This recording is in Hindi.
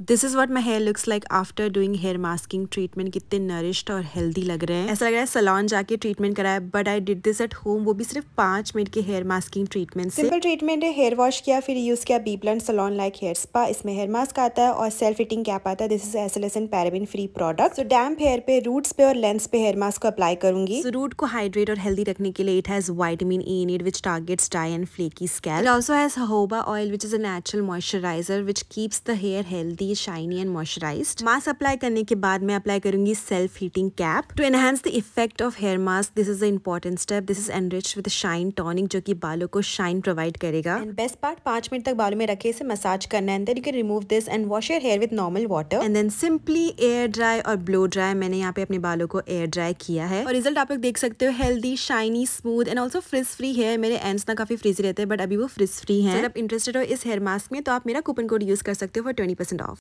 this is what my hair looks like after doing hair masking treatment कितने नरिश्ड और हेल्दी लग रहे हैं ऐसा लग रहा है सलॉन जाके ट्रीटमेंट कराया but I did this at home वो भी सिर्फ पांच मिनट के हेयर मास्किंग ट्रीटमेंट से सिंपल ट्रीटमेंट है हेयर वॉश किया फिर यूज़ किया B blunt salon like hair spa इसमें हेयर मास्क आता है और सेल्फ फिटिंग कैप आता है this is S N paraben free product damp hair पे रूट्स पे और लेंस पे हेयर मास्क को अप्लाई करूंगी so, रूट को हाइड्रेट और हेल्दी रखने के लिए it has vitamin E in it which targets dry and flaky scalp also has jojoba oil which is a natural moisturizer which keeps the hair healthy रहती है shiny and moisturize mask apply करने के बाद मैं अप्लाई करूंगी self heating cap to enhance the effect of hair mask this is a important step this is enrich with shine tonic जो कि बालों को शाइन प्रोवाइड करेगा एंड बेस्ट पार्ट पांच मिनट तक बालों में रखे इसे मसाज करना and then you can remove this and wash your hair with normal water and then simply air dry और ब्लो ड्राई मैंने यहाँ पे अपने बालों को एयर ड्राई किया है और रिजल्ट आप लोग देख सकते हो healthy shiny smooth and also frizz free hair मेरे एंड्स ना काफी फ्रिजी रहते हैं बट अभी वो फ्रिज फ्री है अगर आप इंटरेस्टेड हो इस हेयर मास्क में तो आप मेरा कूपन कोड यूज कर सकते हो फॉर ट्वेंटी परसेंट ऑफ